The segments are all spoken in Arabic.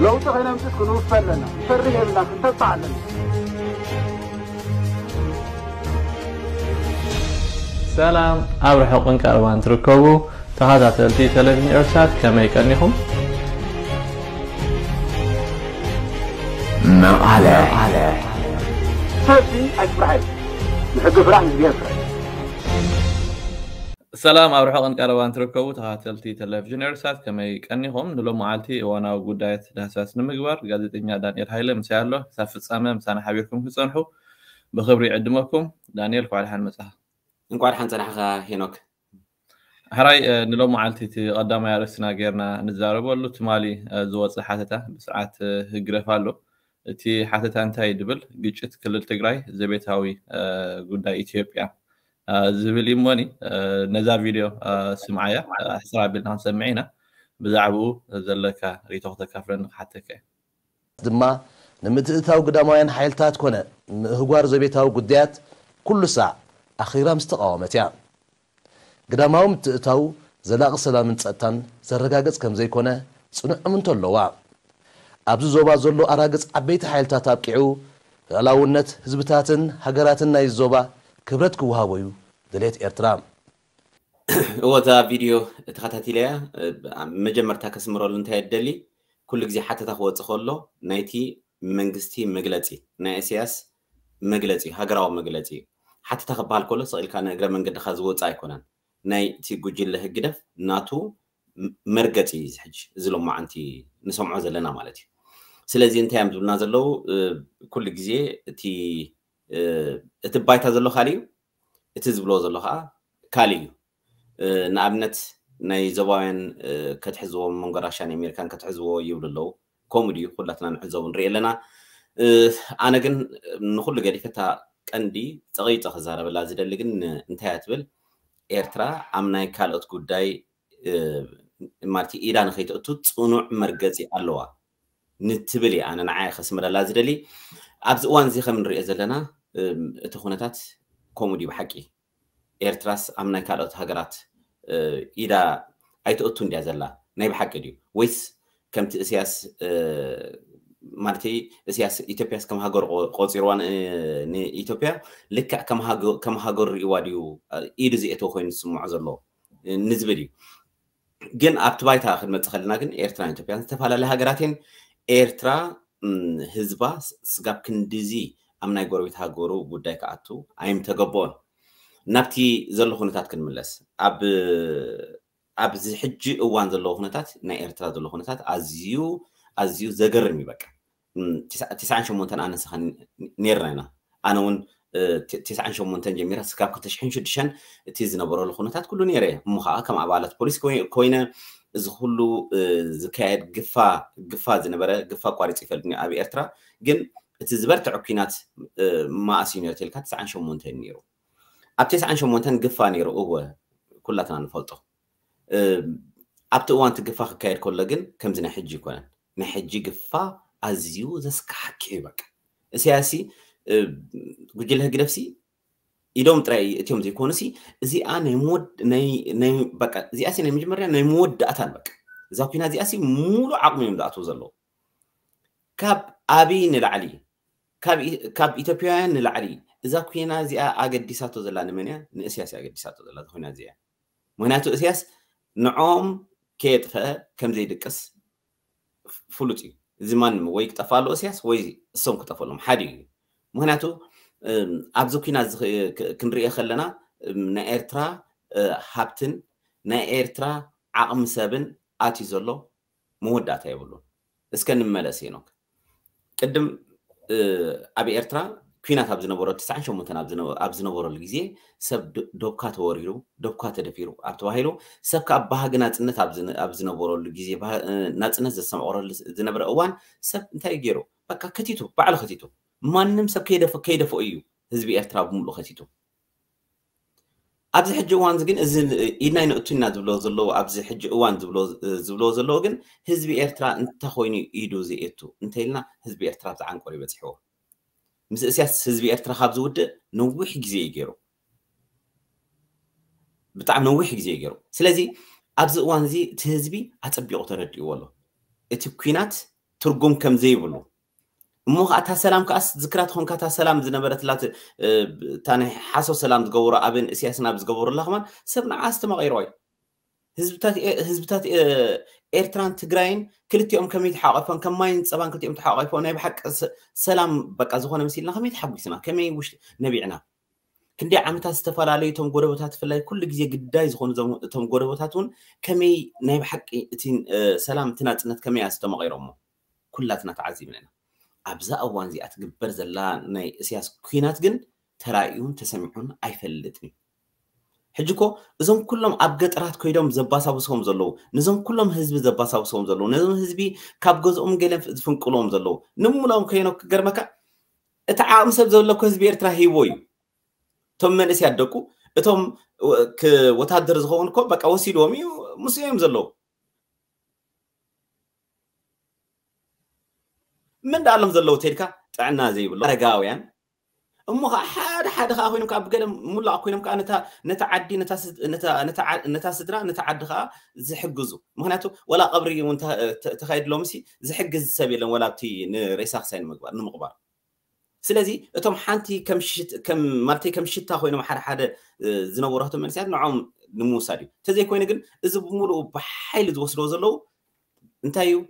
لو تغينا مسكن وفلنا شرية لنا سلام عبر حقن كاروان تركوبو تهذا تلتي تلفزيون إرشاد كما يكنهم ما نعم، على على سافي أكبر حاجة نحق فرح من ሰላም ኣብ ርሑቕን ቀረባን ትርከቡ ተኸተልቲ ቴሌቭዥን ኤርሳት ከመይ ቀኒኹም ንሎ መዓልቲ እዋናዊ ጉዳያት ዳህሳስ ንምግባር ጋዜጠኛ ዳንኤል ሃይለ ምስይ ኣሎ ክሳብ ፍጻመ ምሳና ሓቢርኩም ክፀንሑ ብክብሪ ይዕድመኩም ዳንኤል ኳዕድሓን መፅሓ እንኳዕድሓን ፀናሕካ ሄኖክ ሕራይ ንሎ መዓልቲ እቲ ቀዳማይ ኣርእስትና ጌርና ንዛረበሉ ትማሊ ዝወፅእ ሓተታ ብስርዓት ህግረፍ ኣሎ እቲ ሓተታ እንታይ ድብል ግጭት ክልል ትግራይ ዘቤታዊ ጉዳይ ኢትዮጵያ زميلي موني نزا فيديو سمعايا حسرا بلنا سمعينا بዛዕባኡ ዘለካ ሪቶ ክተካፍለኒ ክሓተከ ድማ ንምትእታው ግዳማውያን ሓይልታት ኮነ ንምህጓር ዘቤታዊ ጉዳያት ኩሉ ሳዕ ኣኺራ ምስ ተቃወመት እያ ግዳማዊ ምትእታው ዘላቂ ሰላምን ፀጥታን ዘረጋገፅ ከም ዘይኮነ ፅኑዕ እምንቶ ኣለዋ ኣብዚ ዞባ ዘሎ ኣራግፅ ዓበይቲ ሓይልታት ኣብቂዑ ልዕላውነት ህዝብታትን ሃገራትን ናይ ዞባ ክብረት ክወሃቦ እዩ دلێت ئێرترام ئەوەدا ڤیددیو تخەتەتیلەیە مەجەمەەر تا کەس مرۆ لنتای دەلی كل جزي حتى تخوى تخلو نايتي منغستي مغلتي ناي سياس مغلتي هاغراو مغلتي حتى تخبال كله سئل كان غير من قد خزو وصا يكونن ناي تي غوجل له غدف ناتو مرغتي زحج زلو ما انتي نسمعو زلنا مالتي سلازي انت يمزلنا زلو كل جزي تي تبايتا زلو خالي እቲ ዝብሎ ዘሎ ከዓ ካሊእ እዩ ንኣብነት ናይ ዘባውያን ከትሕዝቦም መንጎ ራሽያን ኣሜሪካን ከትሕዝቦ ይብሉ ኣለው ከምኡ ድዩ ኩላትና ንዕዘቡ ንሪኢ ኣለና ኣነ ግን ንኩሉ ገዲፈታ ቀንዲ ፀቂፀ ክዛረበላ ዝደሊ ግን እንታይ እያ ትብል ኤርትራ ኣብ ናይ ካልኦት ጉዳይ ማለት ኢዳ ንከይትእቱ ፅኑዕ መርገፂ ኣለዋ ንትብል እየ ኣነ ንዓይ ከስምረላ ዝደሊ ኣብዚ እዋን እዚ ከም ንሪኦ ዘለና እቲ ኩነታት ከምኡ ድዩ ብሓቂ ኤርትራስ ኣብ ናይ ካልኦት ሃገራት ኢዳ ኣይትእቱ እንድያ ዘላ ናይ ብሓቂ ድዩ ወይስ ከምቲ እስያስ ማለት እስያስ ኢትዮጵያስ ከም ሃገር ቆፂርዋ ንኢትዮጵያ ልክዕ ከም ሃገር ርእዋ ድዩ ኢዱ ዝእተዎ ኮይኑ ዝስምዖ ዘሎ ንዝብል እዩ ግን ኣብቲ ባይታ ክንመፅእ ከለና ግን ኤርትራ ኢትዮጵያ ዝተፈላለዩ ሃገራት እየን ኤርትራ ህዝባ ስጋብ ክንዲዚ أم ناي قرويت ها قرو قداي كأتو أيم تقبون نبتي زلو خنتات كن ملس أب أب زي حج أوان زلو خنتات ناي إرترا زلو خنتات أزيو أزيو زجر ميبك تسعة شمونتن أنا سخن نيرنا أنا ون تسعة شمونتن جميرة سكاب كتشحن شدشان تيز نبرو الخنتات كله نيره مخا كم عبالات بوليس كوين كوينه እዚ ኩሉ ዝካየድ ግፋ ግፋ ዝነበረ ግፋ ቋሪፅ ይፈልጥ ኣብ ኤርትራ ግን እቲ ዝበርትዑ ኩናት ማእስዩ ነይሩ ተልካ ትስዓን ሸሞንተን ነይሩ ኣብ ትስዓን ሸሞንተን ግፋ ነይሩ እወ ኩላትና ንፈልጦ ኣብቲ እዋን እቲ ግፋ ክካየድ ከሎ ግን ከምዚ ናይ ሕጂ ይኮነን ናይ ሕጂ ግፋ ኣዝዩ ዘስካሕክዕ እዩ በቃ እስያሲ ጉጅለ ህጊ ደፍሲ ኢዶም ጥራይ እትዮም ዘይኮኑ ሲ እዚኣ እዚኣሲ ናይ መጀመርያ ናይ መወዳእታን በቃ እዛ ኩና እዚኣሲ ሙሉእ ዓቕሚ እዮም ዝኣትዉ ዘለዉ ካብ ኣበይ ንላዕሊ ካብ ኢትዮጵያውያን ንላዕሊ እዛ ኩና እዚኣ ኣገዲሳቶ ዘላ ንመን እያ ንእስያስ እያ ኣገዲሳቶ ዘላ ዝኮና እዚኣ ምክንያቱ እስያስ ንዖም ከየጥፈ ከም ዘይድቅስ ፍሉጥ እዩ እዚ ማንም ወይ ክጠፋሉ እስያስ ወይ እሶም ክጠፈሎም ሓደ እዩ ምክንያቱ ኣብዚ ኩና ክንሪኦ ከለና ናይ ኤርትራ ሃብትን ናይ ኤርትራ ዓቕሚ ሰብን ኣትዩ ዘሎ መወዳእታ የብሉን እስከ ንመለስ ኖክ ቅድም ኣብ ኤርትራ ኩናት ኣብ ዝነበሮ 98 ኣብ ዝነበረሉ ግዜ ሰብ ዶብካ ተወሪሩ ዶብካ ተደፊሩ ኣብ ተባሂሉ ሰብ ከዓ ባህጊ ናፅነት ኣብ ዝነበረሉ ግዜ ናፅነት ዘሰምዕረሉ ዝነበረ እዋን ሰብ እንታይ ገይሩ በካ ከቲቱ ባዕሉ ከቲቱ ማንም ሰብ ከይደፈኦ እዩ ህዝቢ ኤርትራ ብምሉእ ከቲቱ ኣብዚ ሕጂ እዋን ግን እዚ ኢድና ይንእቱና ዝብሎ ዘለዎ ኣብዚ ሕጂ እዋን ዝብሎ ዘለዎ ግን ህዝቢ ኤርትራ እንተኮይኑ ኢዱ ዘኤቱ እንተይልና ህዝቢ ኤርትራ ብዛዓንቆር ይበፅሕዎ ምስ እስያስ ህዝቢ ኤርትራ ካብ ዝውድእ ነዊሕ ግዜ እዩ ገይሩ ብጣዕሚ ነዊሕ ግዜ እዩ ገይሩ ስለዚ ኣብዚ እዋን እዚ እቲ ህዝቢ ኣፀቢቑ ተረዲእዎ ኣሎ እቲ ኩናት ትርጉም ከም ዘይብሉ مو تا سلام كاس ذكرات هون كاتا سلام زنا برت لات تاني حاسو سلام تجور أبن سياسة نابز جور الله من سبنا عاست ما غير روي هزبتات هزبتات إيرتران تجرين كل يوم كم يتحقق فان كم ماين سبان كل يوم تحقق فان أي بحق سلام بك أزخون مسيلنا كم يتحقق سنا كم يوش نبيعنا كن دي عم تستفر علي توم جور بوتات فلاي كل جزء قد دايز خون زم توم جور بوتاتون كم نبي حق تين سلام تنات نت كم يعاست ما غير كلاتنا تعزي مننا ኣብዛ እዋን እዚኣ ትግበር ዘላ ናይ እስያስ ኩናት ግን ተራእዩን ተሰሚዑን ኣይፈልጥን እዩ ሕጂ ኮ እዞም ኩሎም ኣብ ገጠራት ኮይዶም ዘባሳብስዎም ዘለዉ ነዞም ኩሎም ህዝቢ ዘባሳብስዎም ዘለዉ ነዞም ህዝቢ ካብ ገዝኦም ገለ ዝፍንቅልዎም ዘለዉ ንምሎም ኮይኖ ክገርመካ እቲ ዓቕሚ ሰብ ዘለኮ ህዝቢ ኤርትራ ሂቦ እዩ እቶም መንእስያት ደቁ እቶም ወታደር ዝኸውን ኮ በቃ ወሲድዎም እዩ ምስ እዮም ዘለዉ من دارلم زلوا تيدكا تعنا زي بالله رجاويان أمو حد حد خاوي نك أبقى قلم ملا أخوينم كان نتا نتعدي نتا نتا نتا نتا سدرا نتعد خا زحق زحجزو مهناتو ولا قبري وانت تخيل لومسي زحق زحجز سبيل ولا بتي نريسا خسين مقبار نمقبار سلازي أتوم حانتي كم شت كم مرتي كم شتا نم حد حد زنو زنبورهتم من سعد نعم نمو سادي تزي كوي نقول إذا بمرو بحيل دوس زلو انتايو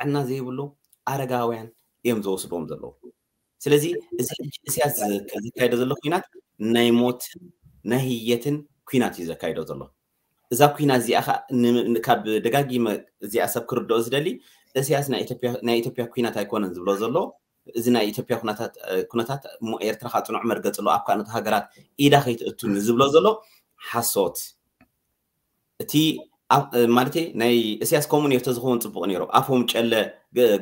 عنا زي بلو أرجاويان እዮም ዘወስድዎም ዘለዉ ስለዚ እዚ እዚኣ ዘካይዶ ዘሎ ኩናት ናይ ሞትን ናይ ህየትን ኩናት እዩ ዘካይዶ ዘሎ እዛ ኩናት እዚኣ ካብ ደጋጊመ እዚኣ ሰብ ክርድኦ ዝደሊ እስያስ ናይ ኢትዮጵያ ኩናት ኣይኮነን ዝብሎ ዘሎ እዚ ናይ ኢትዮጵያ ኩነታት እሞ ኤርትራ ካብ ፅኑዕ መርገፅ ኣሎ ኣብ ካልኦት ሃገራት ኢዳ ከይትእቱ ንዝብሎ ዘሎ ሓሶት እቲ ማለት ናይ እስያስ ከምኡ ነፍቶ ዝኸውን ፅቡቅ ነይሮም ኣፎም ጨለ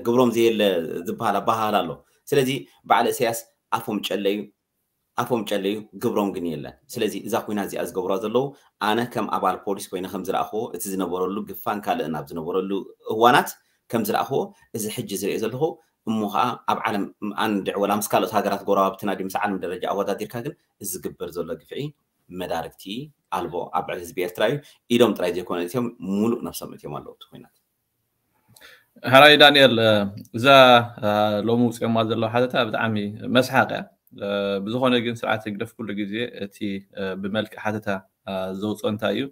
ግብሮም ዘየለ ዝበሃል ኣባህል ኣሎ ስለዚ በዓል እስያስ ኣፎም ጨለ እዩ ኣፎም ጨለ እዩ ግብሮም ግን የለን ስለዚ እዛ ኩና እዚኣ ዝገብሮ ዘለው ኣነ ከም ኣባል ፖሊስ ኮይነ ከም ዝረእኽዎ እቲ ዝነበረሉ ግፋን ካልእ ናብ ዝነበረሉ እዋናት ከም ዝረእኽዎ እዚ ሕጂ ዝርኦ ዘለኹ እሞ ከዓ ኣብ ዓለም ኣንድዕ ወላ ምስ ካልኦት ሃገራት ጎረባብትና ድዩ ምስ ዓለም ደረጃ ኣወዳዲርካ ግን ዝግበር ዘሎ ግፍዒ መዳርግቲ ኣልቦ ኣብ ብዕል ህዝቢ ኤርትራ እዩ ኢዶም ጥራይ ዘይኮነ እትዮም ሙሉእ ነብሶም እትዮም ኣለዉ ኮይናት ሃራይ ዳንኤል እዛ ሎሚ ውፅኦማ ዘለዉ ሓተታ ብጣዕሚ መስሓቅ እያ ብዝኾነ ግን ስርዓት ህግደፍ ኩሉ ግዜ እቲ ብመልክዕ ሓተታ ዘውፅኦ እንታይ እዩ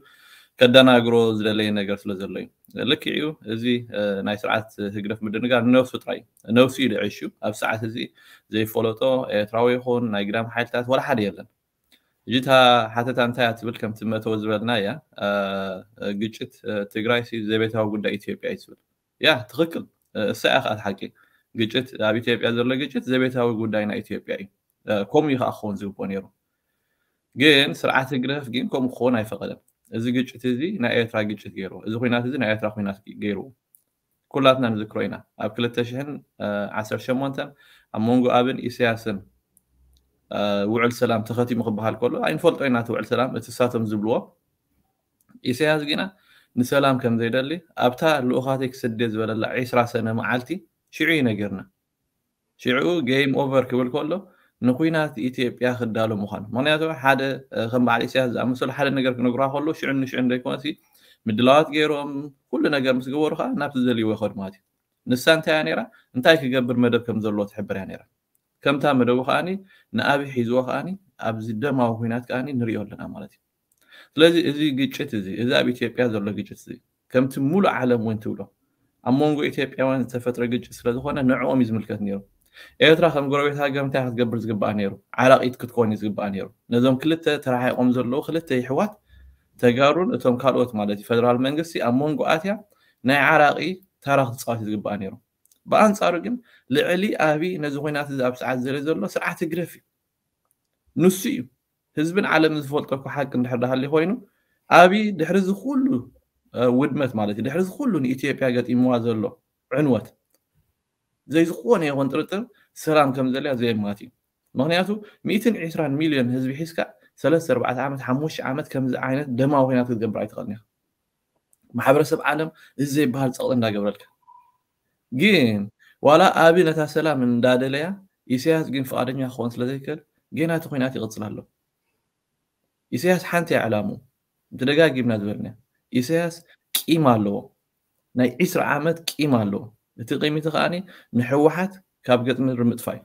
ከደናግሮ ዝደለየ ነገር ስለ ዘሎ እዩ ልክዕ እዩ እዚ ናይ ስርዓት ህግደፍ ምድንጋር ነብሱ ጥራይ ነብሱ ኢሉ ዕሹ ኣብ ሰዓት እዚ ዘይፈለጦ ኤርትራዊ ይኹን ናይ ግዳም ሓይልታት ወላ ሓደ የለን جتها ሓተታ እንታይ እያ ትብል ከምቲ መተው ዝበልና እያ ግጭት ትግራይ ዘቤታዊ ጉዳይ ኢትዮጵያ እዩ ትብል ያ ትኽክል እሳያ ከዓ ትሓቂ ግጭት ኣብ ኢትዮጵያ ዘሎ ግጭት ዘቤታዊ ጉዳይ ናይ ኢትዮጵያ እዩ ከምኡ እዩ ከዓ ክኸውን ዝግብኦ ነይሩ ግን ስርዓት ግረፍ ግን ከምኡ ክኸውን ኣይፈቐደን እዚ ግጭት እዚ ናይ ኤርትራ ግጭት ገይርዎ እዚ ኩናት እዚ ናይ ኤርትራ ኩናት ገይርዎ ኩላትና ንዝክሮ ኢና ኣብ 218 ኣብ መንጎ ኣብን ኢሳያስን ውዕል ሰላም ተኸቲሙ ክበሃል ከሎ ኣይንፈልጦ ኢና እቲ ውዕል ሰላም እቲ ሳቶም ዝብልዎ ኢሳያስ ግና ንሰላም ከም ዘይደሊ ኣብታ ልኡኻተይ ክስደ ዝበለላ ዒስራ ሰነ መዓልቲ ሽዑ ነገርና ሽዑ ጌም ኦቨር ክብል ከሎ ንኩናት ኢትዮጵያ ክዳሎ ምኳኑ ምክንያቱ ሓደ ከም በዓል ኢሳያስ ዝኣመሰሉ ሓደ ነገር ክነግርካ ከሎ ሽዑ ንሽዑ ደይኮነ ምድላዋት ገይሮም ኩሉ ነገር ምስ ገበሩ ከዓ ናብቲ ዘልይዎ ይኸዱ ማለት እዩ ንሳ እንታይ እያ ነራ እንታይ ክገብር መደብ ከም ዘለዎ ትሕብር እያ ነራ ከምታ መደቡ ከዓኒ ንኣበይ ሒዝዎ ከዓኒ ኣብዚ ደማዊ ኩናት ከዓኒ ንሪኦ ኣለና ማለት እዩ ስለዚ እዚ ግጭት እዚ እዚ ኣብ ኢትዮጵያ ዘሎ ግጭት እዚ ከምቲ ሙሉእ ዓለም እውን ትብሎ ኣብ መንጎ ኢትዮጵያውያን ዝተፈጥረ ግጭት ስለዝኮነ ንዕኦም እዩ ዝምልከት ነይሩ ኤርትራ ከም ጎረቤት ሃገር እንታይ ክትገብር ዝግባእ ነይሩ ዓላቂት ክትኮን እዩ ዝግባእ ነይሩ ነዞም ክልተ ተራሓቆም ዘለዉ ክልተ ይሕዋት ተጋሩን እቶም ካልኦት ማለት እዩ ፈደራል መንግስቲ ኣብ መንጎ ኣትያ ናይ ዓራቂ ታራ ክትፃወት እዩ ዝግባእ ነይሩ ብኣንጻሩ ግን ልዕሊ ኣብ ነዚ ኩናት እዚ ኣብ ሰዓት ዝርኢ ዘሎ ስርዓት ግረፍ እዩ ንሱ እዩ ህዝብን ዓለም ዝፈልጦ እኳ ሓቂ እንድሕር ዳሃሊ ኮይኑ ኣብ ድሕሪ ዝኩሉ ውድመት ማለት እዩ ድሕሪ ዝኩሉ ንኢትዮጵያ ገጢምዋ ዘሎ ዕንወት ዘይዝኾነ ይኹን ጥርጥር ሰላም ከም ዘልያ ዘየማት እዩ ምክንያቱ 120 ሚልዮን ህዝቢ ሒዝካ 34 ዓመት 5 ዓመት ከምዚ ዓይነት ደማዊ ኩናት ክትገብር ኣይትኽእልኒ ማሕበረሰብ ዓለም እዚ ዘይበሃል ፀቕጥ እንዳገብረልካ جين ولا أبي نتاسلا من دادليا إسياس جين في أدنيا خوان سلاذكر جين هتخويناتي غتصلا له إسياس حنتي علامو درجا جيبنا دورنا إسياس كيمالو ناي إسر عامد كيمالو نتقيمي تغاني نحوحت كابقت من رمت فاي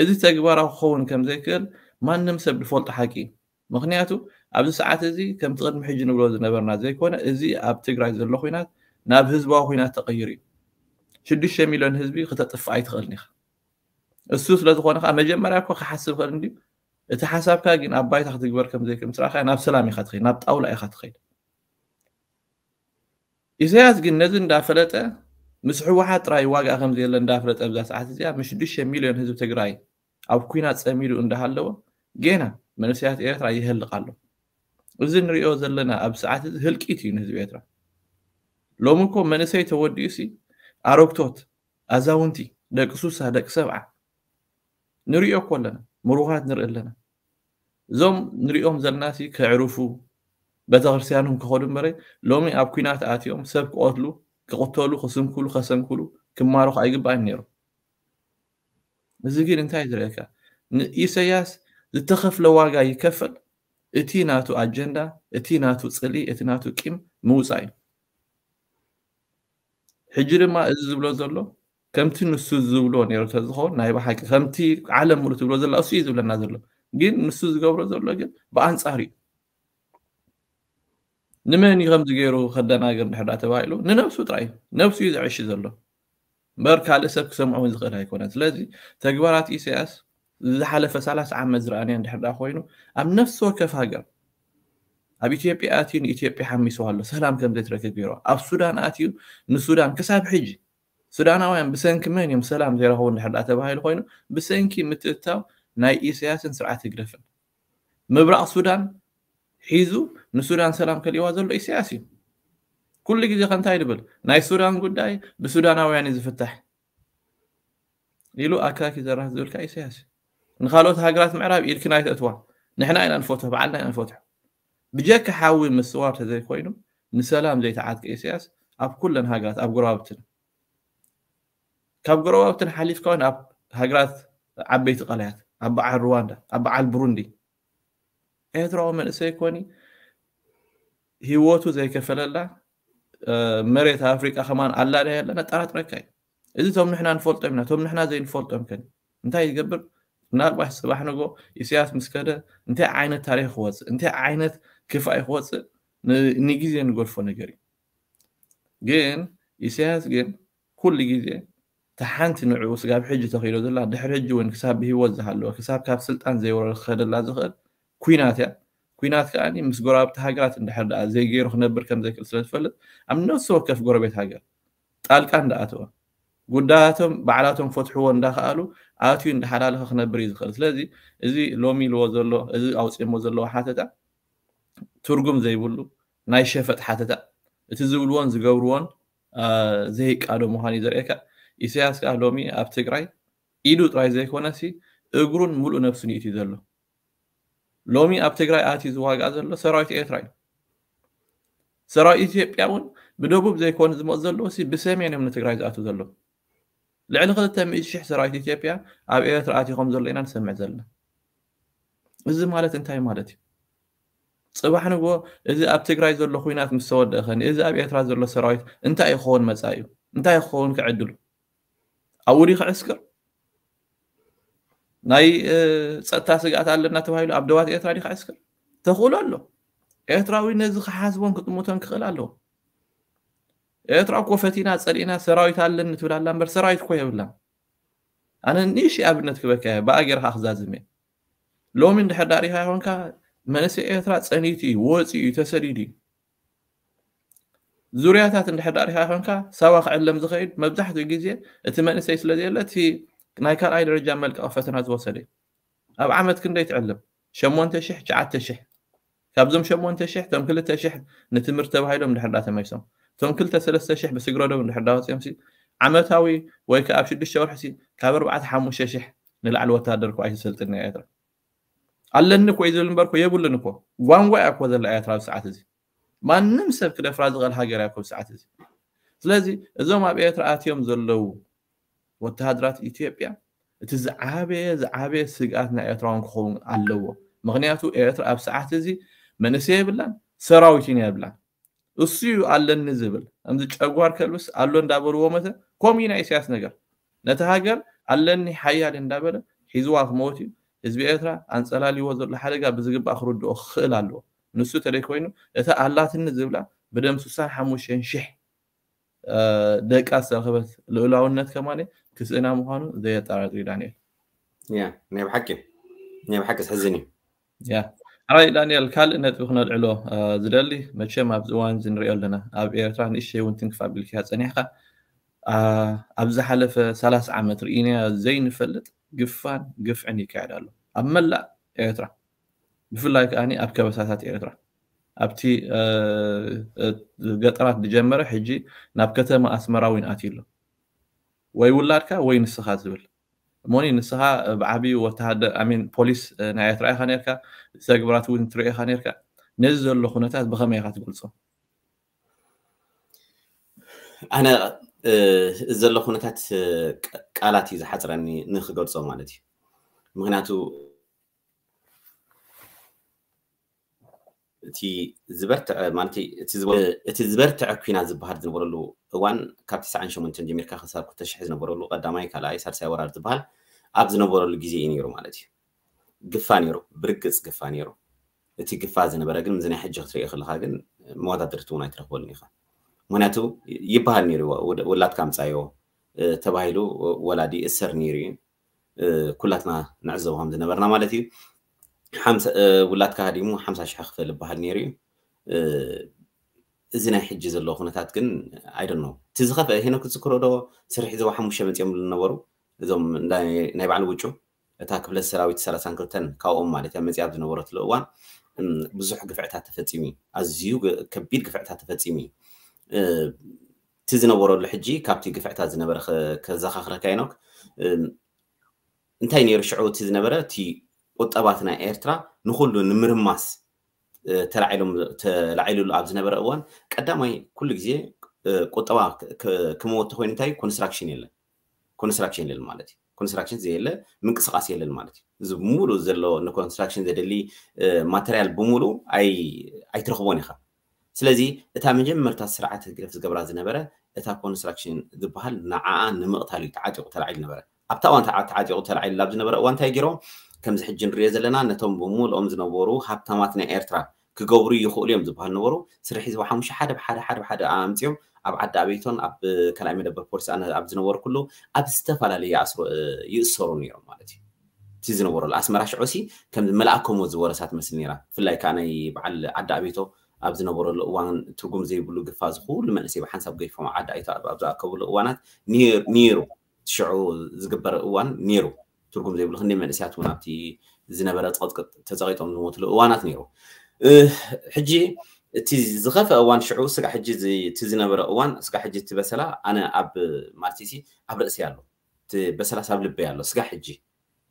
إذا تجبر خون كم ذكر ما نمسب بفولت حكي مغنياتو ابو ساعات ازي كم تغد محج نبلو نبرنا زي كونه ازي اب تيغراي زلو خينات ناب حزب 6 ሚልዮን ህዝቢ ክተጥፍእ ኣይትኽእልኒ ኢኻ እሱ ስለዝኾነ ከዓ መጀመርያ እኮ ክሓስብ ክእል እንድዩ እቲ ሓሳብካ ግን ኣብ ባይታ ክትግበር ከም ዘይክል ምስ ረእኻ ናብ ሰላም ኢኻ ትኸይድ ናብ ጣውላ ኢኻ ትኸይድ ኢሳያስ ግን ነዚ እንዳፈለጠ ምስ ሕወሓት ጥራይ ዋጋእ ከም ዘየለ እንዳፈለጠ ብዛ ሰዓት እዚኣ ምሽዱሽተ ሚልዮን ህዝቢ ትግራይ ኣብ ኩናት ፀሚዱ እንዳሃለወ ጌና መንስያት ኤርትራ ይህልቕ ኣሎ እዚ ንሪኦ ዘለና ኣብ ሰዓት እዚ ህልቂት እዩ ንህዝቢ ኤርትራ ሎሚ እኮ መንእሰይ ተወዲኡ ሲ ኣረግቶት ኣዛውንቲ ደቂ ሱሳ ደቂ ሰብዓ ንሪኦ እኮ ኣለና ምሩኻት ንርኢ ኣለና እዞም ንሪኦም ዘለና ሲ ክዕርፉ ቤተክርስትያኖም ክኸዱ እምበረ ሎሚ ኣብ ኩናት ኣትዮም ሰብ ክቐትሉ ክቕተሉ ክስንኩሉ ከሰንኩሉ ክማርኩ ኣይግባእን ነይሩ እዚ ግን እንታይ ዝርእካ ንኢሳያስ ዝተኸፍለ ዋጋ ይከፍል እቲ ናቱ ኣጀንዳ እቲ ናቱ ፅሊ እቲ ናቱ ቂም ምውፃእ እዩ ሕጂ ድማ እዚ ዝብሎ ዘሎ ከምቲ ንሱ ዝብሎ ነይሩ ተዝኸውን ናይ ብሓቂ ከምቲ ዓለም ሙሉእ ትብሎ ዘላ እሱ እዩ ዝብለና ዘሎ ግን ንሱ ዝገብሮ ዘሎ ግን ብኣንፃር እዩ ንመን እዩ ከምዚ ገይሩ ከደናግር ንሕዳ ተባሂሉ ንነብሱ ጥራይ እዩ ነብሱ እዩ ዝዕሺ ዘሎ እምበር ካልእ ሰብ ክሰምዖ እውን ዝኽእል ኣይኮነን ስለዚ ተግባራት ኢሳያስ ዝሓለፈ 30 ዓመት ዝረኣንየ እንድሕር ኮይኑ ኣብ ነፍሲ ወከፍ ሃገር ኣብ ኢትዮጵያ ኣትዩ ንኢትዮጵያ ሓሚስዋ ኣሎ ሰላም ከም ዘይትረክብ ኣብ ሱዳን ኣትዩ ንሱዳን ክሳብ ሕጂ ሱዳናውያን ብሰንኪ መን እዮም ሰላም ዘይረኽቡ ንድሕር ዳ ተባሂሉ ኮይኑ ብሰንኪ ምትእትታው ናይ ኢሳያስን ስርዓት ህግደፍን ምብራቅ ሱዳን ሒዙ ንሱዳን ሰላም ከልይዋ ዘሎ ኢሳያስ እዩ ኩሉ ግዜ ከንታይ ድብል ናይ ሱዳን ጉዳይ ብሱዳናውያን እዩ ዝፍታሕ ኢሉ ኣካኪ ዘራህ ዝብልካ ኢሳያስ እዩ ንካልኦት ሃገራት ምዕራብ ኢድክና ይተእትዋ ንሕና ኢና ንፈትሖ በዓልና ኢና ንፈትሖ بجاك حاوي مسوار تذي كوينم نسلام زي تعاد كي سي اس اب كل هاغات اب غرابتن كاب غرابتن حليف كوين اب هاغات عبيت قلات اب على رواندا اب على البروندي اي ترو من سي كوني هيوتو زي كفللا أه مريت افريقيا خمان على لا لا طرات ركاي اذا تم نحنا نفولتم تم نحنا زي نفولتم كن انت يقبر نار واحد صباح نقول سياس مسكده انت عينه تاريخ وز انت عينه كيف اي خواتس نيجيزي نقول فو نجري جين يسياس جين كل جيزي تحانت نوعي وسقاب حجي تخيلو دلا دحر حجي وين كساب به وزها اللو كساب كاب سلطان زي ورا الخير لا زخر كوينات يا يعني. كوينات كاني مس قراب تهاجرات دحر زي غير خنبر كم زي كل سلط فلت ام نو سو كيف قرابيت هاجر قال كان داتو قداتهم بعلاتهم فتحوا وندخلوا آتوا إن حلالها خنا بريز خلص لذي إذا لومي الوزلو إذا أو سيم وزلو ትርጉም ዘይብሉ ናይ ሸፈጥ ሓተታ እቲ ዝብልዎን ዝገብርዎን ዘየቃዶ ምዃኑ እዩ ዘርእየካ ኢሳያስ ከዓ ሎሚ ኣብ ትግራይ ኢዱ ጥራይ ዘይኮነ ሲ እግሩን ሙሉእ ነፍሱን እዩ ዘሎ ሎሚ ኣብ ትግራይ ኣትዩ ዝዋጋእ ዘሎ ሰራዊት ኤርትራ እዩ ሰራዊት ኢትዮጵያ እውን ብደቡብ ዘይኮነ ዝመፅ ዘለዎ ሲ ብሰሜን እዮም ንትግራይ ዝኣትዉ ዘሎ ልዕሊ 200,000 ሰራዊት ኢትዮጵያ ኣብ ኤርትራ ኣትዩ ከም ዘሎ ኢና ንሰምዕ ዘለና እዚ ማለት እንታይ ማለት እዩ ፅባሕ ንግሆ እዚ ኣብ ትግራይ ዘሎ ኩናት ምስ ተወድእ እዚ ኣብ ኤርትራ ዘሎ ሰራዊት እንታይ ይኸውን መፃ እዩ እንታይ ይኸውን ክዕድሉ ኣብኡ ድ ክዕስክር ናይ ፀጥታ ስጋኣት ኣለና ተባሂሉ ኣብ ደዋት ኤርትራ ዲ ክዕስክር ተኽእሉ ኣሎ ኤርትራዊ ነዚ ክሓስቦን ክጥምቶን ክኽእል ኣለዎ ኤርትራ ኮ ፈቲና ፀሊእና ሰራዊት ኣለኒ ትብል ኣላ እምበር ሰራዊት ኮ የብላ ኣነ ንእሽ ኣብነት ክበካ ብኣገርካ ክዛዝም እየ ሎሚ እንድሕር ዳሪካ ይኮንካ መንእሰይ ኤርትራ ፀኒቱ እዩ ወፂኡ እዩ ተሰዲዱ እዩ ዙርያታት እንድሕር ሪካ ኮንካ ሰባ ክዕለም ዝኽእል መብዛሕትኡ ግዜ እቲ መንእሰይ ስለ ዘየለ እቲ ናይ ካልኣይ ደረጃ መልቀቕ ፈተና ዝወሰደ እዩ ኣብ ዓመት ክንደይ ትዕልም 8,000 9,000 ካብዞም 8,000 እቶም 2,000 ንትምህርቲ ተባሂሎም እንድሕር ዳ ተመይሶም እቶም 2,300 ብስግረ ደቡብ እንድሕር ዳ ወፂኦም ዓመታዊ ወይ ከዓ ኣብ 6 ወርሒ ካብ 4,500 ንላዕሊ ወታደር ኳ ኣይሰልጥን ኤርትራ علنكو يدل نبركو يبول نكو وان واي اكو ذا الايات راب ساعات زي ما نمسك في الافراد غال حاجة راكو ساعات زي سلازي ازو ما بيات رأت يوم ذلو وتهدرات ايتيبيا تزعابي زعابي سيقات نا ايات راون كخون علوو مغنياتو ايات راب ساعات زي من اسيه بلان سراوي تيني بلان اسيو علن نزبل امزج اقوار كلبس علون دابر ومتا كومينا اسياس نقر نتهاجر علن حيال دابر حيزوات موتي ህዝቢ ኤርትራ ኣንፀላልይዎ ዘሎ ሓደጋ ብዝግባእ ክርድኦ ክኽእል ኣለዎ ንሱ ተደይ ኮይኑ እታ ኣላትነት ዝብላ ብደም 65 ሽሕ ደቃ ዝተረኸበት ልዕላውነት ከማ ክስእና ምኳኑ ዘየጠራጥር ዳንኤል ያ ናይ ብሓቂ ናይ ብሓቂ ዝሕዝን እዩ ያ ኣራይ ዳንኤል ካልእ ነጥቢ ክነልዕሎ ዝደሊ መቸም ኣብዚ እዋን እዚ ንሪኦ ኣለና ኣብ ኤርትራ ንእሽተይ እውን ትንክፍ ኣቢልክያ ፀኒሕካ ኣብ ዝሓለፈ 30 ዓመት ርኢና ዘይንፈልጥ ግፋን ግፍዕን ይካየድ ኣሎ ኣብ መላእ ኤርትራ ብፍላይ ከዓኒ ኣብ ከበሳታት ኤርትራ ኣብቲ ገጠራት ዝጀመረ ሕጂ ናብ ከተማ ኣስመራ እውን ኣትዩ ኣሎ ወይ ውላድካ ወይ ንስኻ ዝብል እሞኒ ንስኻ ብዓብዪ ወተሃደር ኣሚን ፖሊስ ናይ ኤርትራ ኢኻ ነርካ ተግብራት እውን ትሪኦ ኢኻ ነርካ ነዚ ዘሎ ኩነታት ብከመይ ኢኻ ትገልፆ ኣነ እዚ ዘሎ ኩነታት ቃላት እዩ ዝሓፅረኒ ንክገልፆ ማለት እዩ ምክንያቱ እቲ ዝበርትዐ ማለት እቲ ዝበርትዐ ኩናት ዝበሃል ዝነበረሉ እዋን ካብ 98 ጀሚርካ ክሳብ 2000 ዝነበረሉ ቀዳማይ ካልኣይ ሳልሳይ ወራር ዝበሃል ኣብ ዝነበረሉ ግዜ እዩ ነይሩ ማለት እዩ ግፋ ነይሩ ብርግፅ ግፋ ነይሩ እቲ ግፋ ዝነበረ ግን ምዝናይ ሕጂ ክትሪኦ ከለካ ግን መወዳድርቲ እውን ኣይትረክበሉን ኢኻ ምክንያቱ ይበሃል ነይሩ ወላድካ ምፃዮ ተባሂሉ ወላዲ እሰር ነይሩ እዩ ኩላትና ንዕዘቦ ከም ዝነበርና ማለት እዩ ውላድካ ሃዲሙ ሓምሳ ሽሕ ክፍል ዝበሃል ነይሩ እዩ እዚ ናይ ሕጂ ዘለዎ ኩነታት ግን ኣይደኖ እቲ ዝኸፍአ ሄኖክ ዝዝክሮ ዶ ስርሒ ዞባ ሓሙሽተ መፅኦም ዝነበሩ እዞም ናይ ባዕሉ ውጩ እታ ክፍለ ሰራዊት ሰላሳን ክልተን ካብኦም ማለት እያ መፅያ ዝነበረትሉ እዋን ብዙሕ ግፍዕታት ተፈፂሙ እዩ ኣዝዩ ከቢድ ግፍዕታት ተፈፂሙ እዩ እቲ ዝነበረሉ ሕጂ ካብቲ ግፍዕታት ዝነበረ ከዘኻኽረካ ሄኖክ እንታይ ነይሩ ሽዑ እቲ ዝነበረ እቲ ቁጠባት ናይ ኤርትራ ንኩሉ ንምርማስ ተላዒሉሉ ኣብ ዝነበረ እዋን ቀዳማይ ኩሉ ግዜ ቁጠባ ክመወቶ ኮይኑ እንታይ ኮንስትራክሽን የለን ኮንስትራክሽን የለን ማለት እዩ ኮንስትራክሽን ዘየለ ምንቅስቃስ የለን ማለት እዩ እዚ ብሙሉእ ዘሎ ንኮንስትራክሽን ዘደሊ ማተርያል ብሙሉእ ኣይትረክቦን ኢኻ ስለዚ እታ መጀመርታት ስርዓት ግረፍ ዝገብራ ዝነበረ እታ ኮንስትራክሽን ዝበሃል ንዓኣ ንምቕታል እዩ ተዓጢቁ ተላዒሉ ነበረ ኣብታ እዋን ተዓጢቑ ተላዒሉ ኣብ ዝነበረ እዋን እንታይ ገይሮም ከምዚ ሕጂ ንሪኦ ዘለና ነቶም ብምሉኦም ዝነበሩ ሃብታማት ናይ ኤርትራ ክገብሩ ይኽእሉ እዮም ዝበሃሉ ነበሩ ስርሒ ሂዝቦ ሓሙሽተ ሓደ ብሓደ ሓደ ብሓደ ኣምፂኦም ኣብ ዓዲ ኣበይቶን ኣብ ካልኣይ መደበር ፖሊስ ኣብ ዝነበሩ ኩሉ ኣብ ዝተፈላለየ ይእሰሩ ነይሮም ማለት እዩ እቲ ዝነበረሉ ኣስመራ ሽዑሲ ከምዚ መላእኮሞ ዝወረሳት መስል ነራ ብፍላይ ከዓ ናይ በዓል ዓዲ ኣበይቶ ኣብ ዝነበረሉ እዋን ትርጉም ዘይብሉ ግፋ ዝኩሉ መንእሰይ ብሓንሳብ ገይፎም ዓዲ ኣበይቶ ኣብ ዝኣከብሉ እዋናት ነይሩ ሽዑ ዝግበር እዋን ነይሩ ትርጉም ዘይብሉ ክንደይ መንእስያት እውን ኣብቲ ዝነበረ ፀቅጥቅጥ ተፀቂጦም ዝሞትሉ እዋናት ነይሩ ሕጂ እቲ ዝኸፈ እዋን ሽዑ ስጋ ሕጂ እቲ ዝነበረ እዋን ስጋ ሕጂ እቲ በሰላ ኣነ ኣብ ማለት ሲ ኣብ ርእሲ ኣሎ እቲ በሰላስ ኣብ ልበይ ኣሎ ስጋ ሕጂ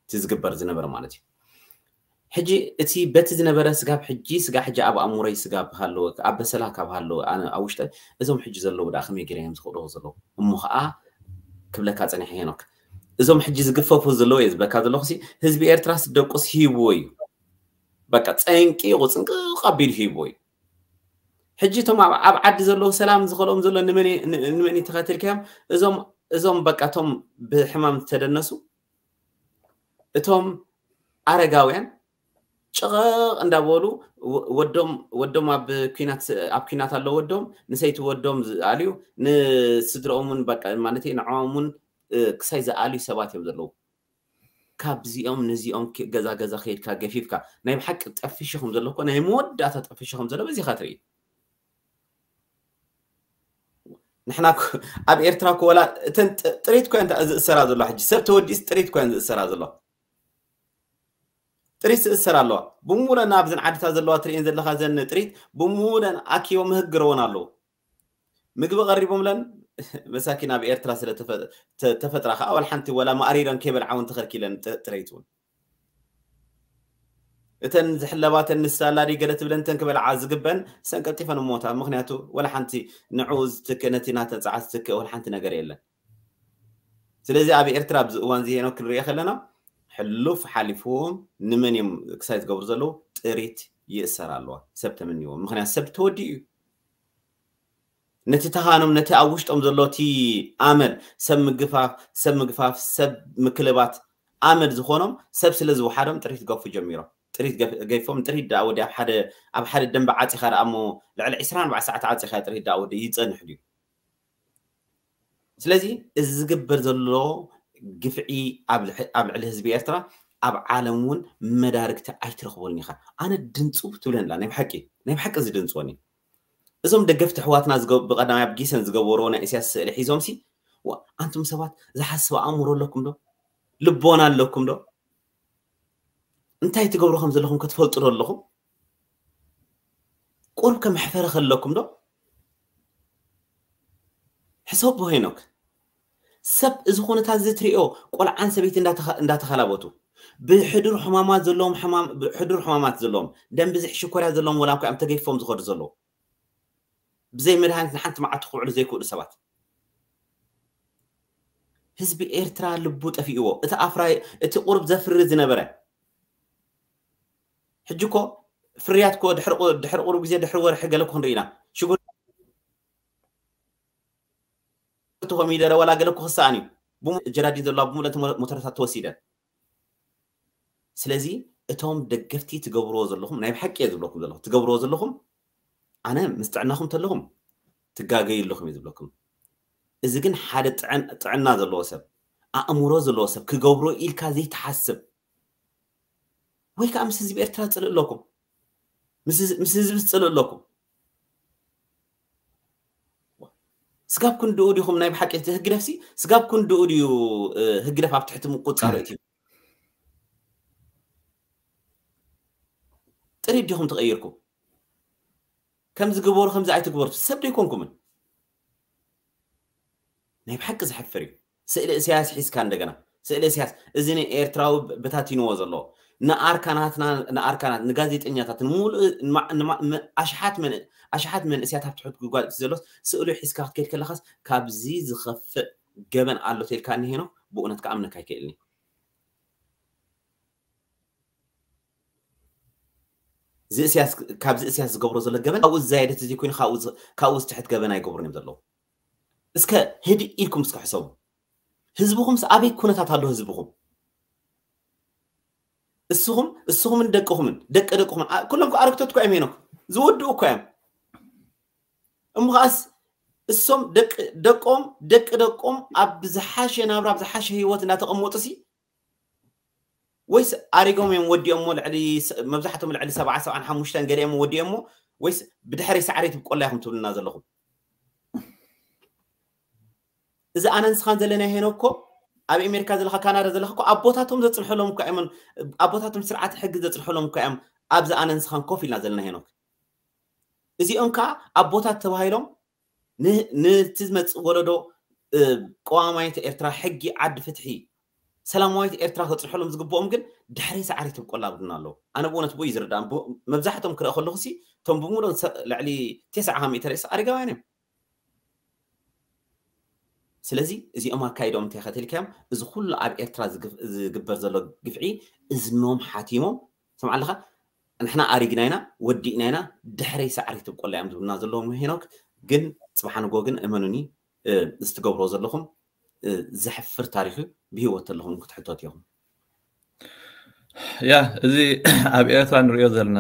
እቲ ዝግበር ዝነበረ ማለት እዩ ሕጂ እቲ በቲ ዝነበረ ስጋብ ሕጂ ስጋ ሕጂ ኣብ ኣእሙረይ ስጋ ብሃለወ ኣብ በሰላ ካብ ሃለወ ኣነ ኣብ ውሽጠ እዞም ሕጂ ዘለዉ ዳ ከመይ ገይረ እዮም ዝክእልዎ ዘለዉ እሞ ከዓ ክብለካ ፀኒሐ ሄኖክ እዞም ሕጂ ዝግፈፉ ዘለዎ እየ ዝብለካ ዘለኹ ህዝቢ ኤርትራ ስደቆስ ሂብዎ እዩ በቃ ፀንቂ ቁፅንቅቕ ኣቢሉ ሂብዎ እዩ ሕጂ እቶም ኣብ ዓዲ ዘለዉ ሰላም ዝኸልኦም ዘሎ ንመን ተኸትልከዮም እዞም እዞም በቃ እቶም ብሕማም ዝተደነሱ እቶም ኣረጋውያን چقدر اندوارو ودم ودم اب کینات اب کینات الله ودم نسیت ودم علیو نسدر آمون بک مالتی نعامون کسایز علی سباتیم دلوا کابزیم نزیم گذا گذا خیر کا گفیف کا نیم حق تفیش خم دلوا کن نیم ود داده تفیش خم دلوا بزی خاطری نحنا اب ارتراک ولاد تن تریت کن سراز الله حج سرت ودی تریت کن سراز الله ጥሪት ዝእሰር ኣለዋ ብሙለን ኣብዘን ዓድታት ዘለዋ ትሪኤን ዘለካ ዘን ጥሪት ብሙለን ኣኪቦም ህግረውን ኣለዉ ምግቢ ቀሪቦምለን መሳኪን ኣብ ኤርትራ ስለተፈጥራ ከዓ ወላ ሓንቲ ወላ ማእሪረን ከይበልዓውን ተኸልኪለን ጥረይት እውን እተን ዝሕለባተን ንሳላዲ ገለ ትብለን እተን ክበልዓ ዝግበን ሰን ቀልጢፈን ሞታ ምክንያቱ ወላ ሓንቲ ንዑ ዝትክእ ነቲ ናተን ፀዓት ዝትክእ ወላ ሓንቲ ነገር የለን ስለዚ ኣብ ኤርትራ ኣብዚ እዋን ዝሄኖ ክንሪኦ ከለና ሕሉፍ ሓሊፍዎም ንመን እዮም ክሳይ ዝገብሩ ዘለዉ ጥሪት ይእሰር ኣለዋ ሰብ ተመኒዎም ምክንያት ሰብ ተወዲኡ እዩ ነቲ ተሃኖም ነቲ ኣብ ውሽጦም ዘሎ እቲ ኣመድ ሰብ ምግፋፍ ሰብ ምግፋፍ ሰብ ምክልባት ኣመድ ዝኮኖም ሰብ ስለ ዝወሓዶም ጥሪት ገፉ ጀሚሮም ጥሪት ገይፎም ጥሪት ዳ ወዲ ኣብ ሓደ ደንቢ ዓፂኻ ዳ እሞ ልዕሊ 24 ሰዓት ዓፂኻ ጥሪት ዳ ወዲ ይፀንሕ ድዩ ስለዚ እዚ ዝግበር ዘሎ قفعي اب اب على حزب يسرا اب عالم ون مداركته اي ترخبولني خا انا دنصو تبلن لا نيم حقي نيم حق از دنصوني ازوم دقفت حواتنا زغب بقدام اب جيسن زغورونا اساس الحزوم سي وانتم سوات اذا حسوا امر لكم دو لبونا لكم دو انتي تقبروا خمس لكم كتفلطروا لكم قولكم محفر خلكم دو حسب بوينوك ሰብ እዚ ኩነታት እዚ ትሪኦ ቆልዓን ሰበይቲ እንዳተኸላበቱ ብሕዱር ሕማማት ዘለዎም ብሕዱር ሕማማት ዘለዎም ደም ብዝሕ ሽኮርያ ዘለዎም ወላ እኳ ተገይፎም ዝኸዱ ዘለዉ ብዘይ መድሃኒት ንሓንቲ መዓልቲ ክውዕሉ ዘይክእሉ ሰባት ህዝቢ ኤርትራ ልቡ ጠፊእዎ እቲ ኣፍራይ እቲ ቁርብ ዘፍሪ ዝነበረ ሕጂ ኮ ፍርያት ኮ ድሕሪ ቁርብ ግዜ ድሕሪ ወርሒ ገለ ክንርኢ ኢና ሽጉር همی داره ولی قالك خسانی بوم جرادي الله بوم لتم مترثات توسيدا سلازي اتهم دقفتي تقبروا زلهم نايم حق يذبلكم زلهم تقبروا زلهم انا مستعناهم تلهم تقاقي لهم يذبلكم እዚ ግን ሓደ ጥዕና ዘለዎ ሰብ ኣእምሮ ዘለዎ ሰብ ክገብሮ ኢልካ ዘይተሓስብ ወይ ከዓ ምስ ህዝቢ ኤርትራ ፅልእ ኣለኩም ምስ ህዝቢ ዝፅልእ ኣለኩም ስጋብኩን ድኡ ዲኹም ናይ ብሓቂ ህጊ ነፍሲ ስጋብኩን ድኡ ድዩ ህጊ ነፍ ኣብ ትሕቲ ምቁፃር እዩ ጥሪት ዲኹም ተቐይርኩም ከም ዝግበሩ ከምዚ ኣይትግበሩ ሰብ ደይኮንኩምን ናይ ብሓቂ ዝሕፍር እዩ ስእሊ እስያስ ሒዝካ እንደገና ስእሊ እስያስ እዚ ኤርትራዊ በታቲንዎ ዘለዎ نأركاناتنا نأركانات نجازيت إني تتنمول نم أشحات من أشحات من أسيات هبتحط جوجل زلوس سألوا حسكات كل كل خاص كابزي زخف جبن على تيل كان هنا بقولنا تكأمنا كايكلني زي أسياس كابزي أسياس جبر زل جبن أو زايدة تزي كون خاوز خاوز تحت جبن أي جبرني بدلو اسكا هدي إيكم اسكا حسابهم هزبهم سأبي كونت هتعلو هزبهم السهم السهم من دقهم دق دقهم كلهم عرفتك كم هنا زودوا كم أم خاص السهم دق دقهم دق دقهم أبزحاش أنا نابر أبزحاش هي هيوات ناتقم وتسي ويس أريكم يوم ودي أمو العلي مبزحتهم العلي سبعة سبعة حموشتان قريم ودي أمو ويس بدحري سعريت بقول لهم تبلنا زلهم إذا أنا نسخان زلنا هنا كو ኣብ ኣሜሪካ ዘለካ ካናዳ ዘለካ ኮ ኣቦታቶም ዘፅንሐሎም እኳ እዮም ኣቦታቶም ስርዓት ሕጊ ዘፅንሐሎም እኳ እዮም ኣብዚ ኣነ ንስኻን ኮፍ ኢልና ዘለና ሄኖክ እዚኦም ከዓ ኣቦታት ተባሂሎም ነቲ ዝመፅእ ወለዶ ቀዋማይት ኤርትራ ሕጊ ዓዲ ፍትሒ ሰላማዊት ኤርትራ ከፅንሐሎም ዝግብኦም ግን ድሕሪ ሳዕሪት ብቆላብድና ኣለዉ ኣነ ብእውነት ብኡ እዩ ዝርዳእ መብዛሕትኦም ክርኢ ከለኩ እቶም ብሙሉ ልዕሊ ቴስዓ ከመ ተርእሲ ኣሪጋውያን እዮም ስለዚ እዚኦም ኣካይዶም እንታይ ከተልካዮም እዚ ኩሉ ኣብ ኤርትራ ዝግበር ዘሎ ግፍዒ እዝኖም ሓቲሞም ሰምዓ ኣለካ ንሕና ኣሪግና ኢና ወዲእና ኢና ድሕረይ ሳዕሪ ትብቆላ እዮም ዝብልና ዘለዎም ሄኖክ ግን ፅባሕ ንጎ ግን እመኑኒ ዝትገብሮ ዘለኹም ዘሕፍር ታሪክ እዩ ብሂወት ኣለኹም ክትሕቶት ኢኹም ያ እዚ ኣብ ኤርትራ ንሪኦ ዘለና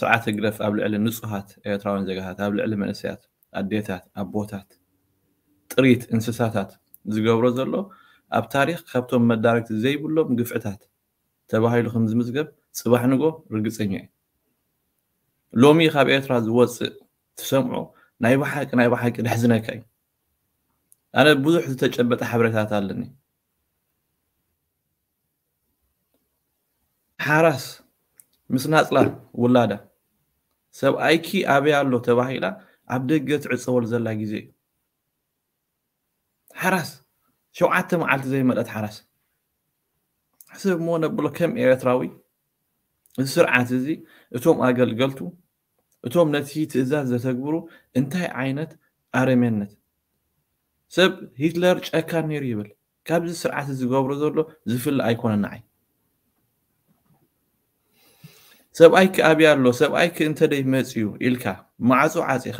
ስርዓት ግደፍ ኣብ ልዕሊ ንፁሃት ኤርትራውያን ዜጋታት ኣብ ልዕሊ መንእሰያት ኣዴታት ኣቦታት ጥሪት እንስሳታት ዝገብሮ ዘሎ ኣብ ታሪክ ካብቶም መዳረግቲ ዘይብሎም ግፍዕታት ተባሂሉ ከም ዝምዝገብ ፅባሕ ንጎ ርግፀኛ እዩ ሎሚ ካብ ኤርትራ ዝወፅእ ትሰምዖ ናይ ባሓቂ ናይ ባሓቂ ድሕዝነካ እዩ ኣነ ብዙሕ ዝተጨበጠ ሓበሬታት ኣለኒ ሓራስ ምስ ናፅላ ውላዳ ሰብኣይኪ ኣበያ ኣሎ ተባሂላ ኣብ ደገ ትዕፀወሉ ዘላ ግዜ እዩ ሓራስ ሸውዓተ መዓልቲ ዘይመልአት ሓራስ ሕስብ እሞ ነብሎ ከም ኤረትራዊ እዚ ስርዓት እዚ እቶም ኣገልገልቱ እቶም ነቲ ትእዛዝ ዘተግብሩ እንታይ ዓይነት ኣረሜነት ሰብ ሂትለር ጨካን ነይሩ ይብል ካብዚ ስርዓት ዝገብሮ ዘሎ ዝፍለ ኣይኮነ ንዓይ ሰብኣይ ክኣብያ ኣሎ ሰብኣይ ክእንተደይ መፅኡ ኢልካ ማዕፆ ዓፂኻ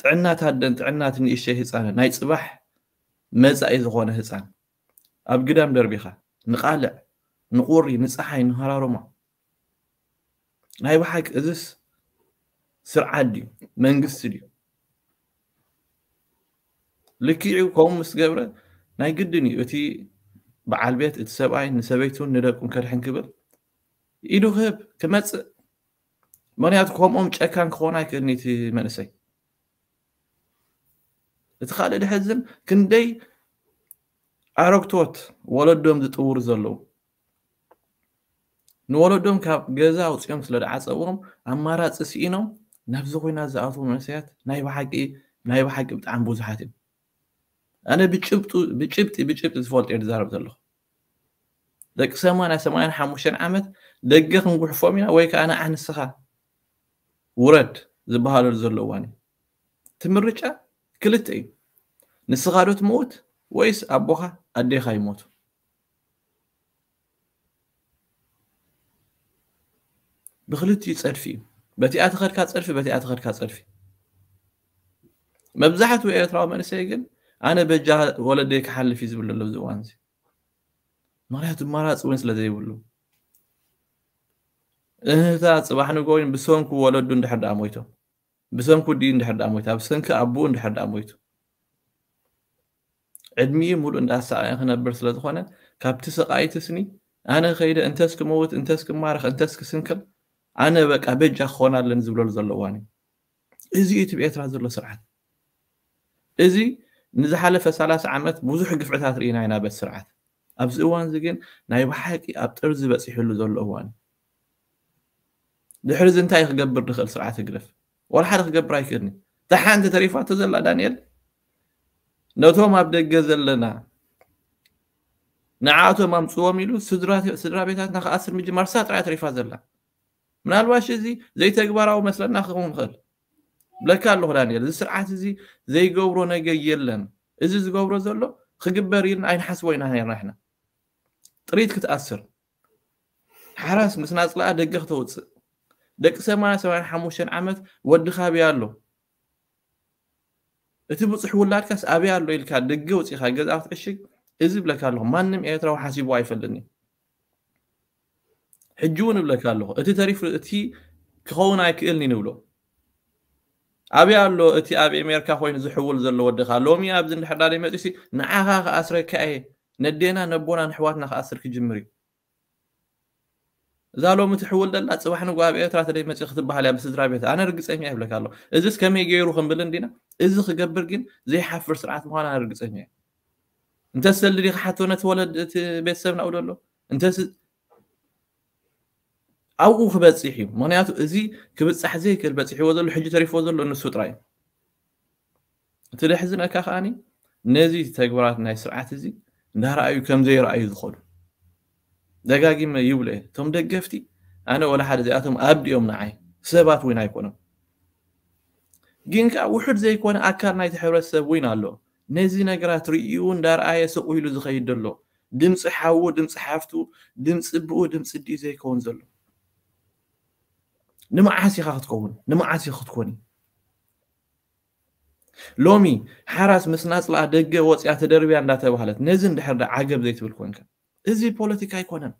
ጥዕናት ኣደን ጥዕናትን ንእሽተይ ህፃንን ናይ ፅባሕ መፃኢ ዝኾነ ህፃን ኣብ ግዳም ደርቢኻ ንቃልዕ ንቁሪ ንፀሓይ ንሃራሮማ ናይ ባሓቂ እዝስ ስርዓት ድዩ መንግስቲ ድዩ ልክዑ ከምኡ ምስ ገብረ ናይ ግድን እዩ እቲ በዓል ቤት እቲ ሰብኣይ ንሰበይቱን ንደቁን ከድሕን ክብል ኢዱ ክህብ ክመፅእ ምክንያቱ ከምኦም ጨካን ክኾን ኣይክእልኒ እቲ መንእሰይ እቲ ካልእ ድሕዝን ክንደይ ዓረግቶት ወለዶም ዝጥውሩ ዘለዉ ንወለዶም ካብ ገዛ ኣውፅኦም ስለ ድዓፀብዎም ኣማራፂ ስኢኖም ናብዚ ኮይና ዝኣትዉ መንእሰያት ናይ ብሓቂ ናይ ብሓቂ ብጣዕሚ ብዙሓት እዮም ኣነ ብጭብጢ ብጭብጢ ዝፈልጥ እየ ዝዛረብ ዘለኹ ደቂ ሰማንያ ሰማንያን ሓሙሽተን ዓመት ደገ ክንጉሕፎም ኢና ወይ ከዓ ንዓንስኻ ውረድ ዝበሃለሉ ዘለዋን እቲ ምርጫ ክልተ እዩ ንስኻ ዶ ትምውት ወይስ ኣቦኻ ኣዴኻ ይሞቱ ብክልቲኡ ፀድፊ እዩ በቲኣ ተኸድካ ፀድፊ በቲኣ ተኸድካ ፀድፊ መብዛሕትኡ ኤርትራዊ መንእሰይ ግን ኣነ በጃ ወለደይ ክሓልፍ እዩ ዝብል ኣሎ ዝእዋን እዚ ምክንያቱ ማራፅ እውን ስለ ዘይብሉ እህታ ፅባሕ ንጎይን ብሰንኩ ወለዱ እንድሕር ዳኣ ሞይቶም بسنكو دي اندحر داموية بسنك أبو اندحر داموية عدمي مولو انداسا عيخ نبر سلدخوانا كاب تسق عاية سني أنا خيدة انتسك موت انتسك مارخ انتسك سنكل أنا بك أبجا خونا لنزولو لزلواني إزي يتبعي ترازلو سرعات إزي نزحالة فسالاس عمت بوزوح قفعتات رينا عينا بس سرعات أبزوان زيجين ناي بحاكي أبترزي بس يحلو زلواني دحرز انتا يخقبر دخل سرعات قرف ولا حد قبر يكني تحان تريفات تزل دانيال نوتو ما بدأ جزل لنا نعاتو ما مصوا ميلو سدرات سدرات بيتات نخ أسر مجي مرسات رأي تريفات زلا من الواش زي زي تكبر أو مثلا نخ خون خل بلا كان له دانيال زي سرعات زي زي قبرو نجي يلن إذا زي قبرو زلو خقبر يلن عين حس وين هاي رحنا تريد كتأثر حراس مثلا أصلا دقيقة توتس ደቂ 8 75 ዓመት ወድኻ ኣብያ ኣሎ እቲ ብፅሕ ውላድካስ ኣብያ ኣሎ ኢልካ ደገ ወፂኢኻ ገዛ ክትዕሽግ እዚ ብለካ ኣለኹ ማንም ኤርትራዊ ሓሲቡ ኣይፈልጥኒ ሕጂ እውን እብለካ ኣለኹ እቲ ተሪፍ እቲ ክኸውን ኣይክእልኒ ንብሎ ኣብያ ኣሎ እቲ ኣብ ኣሜሪካ ኮይኑ ዝሕውል ዘሎ ወድኻ ሎሚ ኣብዚ እንዳሕዳደ መፅሲ ንዓኻ ከኣስረካ እየ ነዴና ነቦና ንሕዋትና ከኣስር ክጅምር እዩ እዛ ሎሚ ትሕውል ደላ ፅባሕ ንጎ ኤርትራ ተደይ መፂ ክትበሃል እያ ምስድራ ቤት ኣነ ርግፀኛ ይብለካ ኣሎ እዚስ ከመይ ገይሩ ክንብል እንዲና እዚ ክገብር ግን ዘይሓፍር ስርዓት ምኳኑ ኣነ ርግፀኛ እየ እንተስደሊ ዲ ክሓቶ ነቲ ወለድ እቲ ቤተሰብ ናብ ደሎ እንተስ ኣብኡ ክበፂሕ እዩ ምክንያቱ እዚ ክብፃሕ ዘይክእል በፂሕዎ ዘሎ ሕጂ ተሪፍዎ ዘሎ ንሱ ጥራይ እዩ እቲ ደሕዝነካ ከዓኒ ነዚ ተግባራት ናይ ስርዓት እዚ እንዳረኣዩ ከምዘይረኣዩ ዘይረኣዩ ዝኸዱ ደጋጊመ ይብሎ እየ እቶም ደገፍቲ ኣነ ወላ ሓደ እዚኣቶም ኣብዲኦም ንዓይ ሰባት እውን ኣይኮኖም ግን ከዓ ውሑድ ዘይኮነ ኣካል ናይቲ ሕብረተሰብ እውን ኣሎ ነዚ ነገራት ርእዩ እንዳረኣየ ስቕ ኢሉ ዝኸይድ ዘሎ ድምፂ ሓዉ ድምፂ ሓፍቱ ድምፂ ብኡ ድምፂ ድዩ ዘይከውን ዘሎ ንመዓስ ኢኻ ክትከውን ንመዓስ ኢ ክትኮን እዩ ሎሚ ሓራስ ምስ ናፅላኣ ደገ ወፅያ ተደርብያ እንዳተባሃለት ነዚ እንድሕር ዳ ዓገብ ዘይትብል ኮንካ እዚ ፖለቲካ ኣይኮነን